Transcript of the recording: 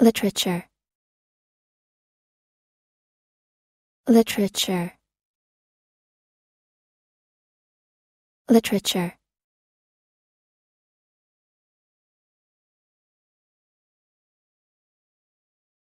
Literature Literature Literature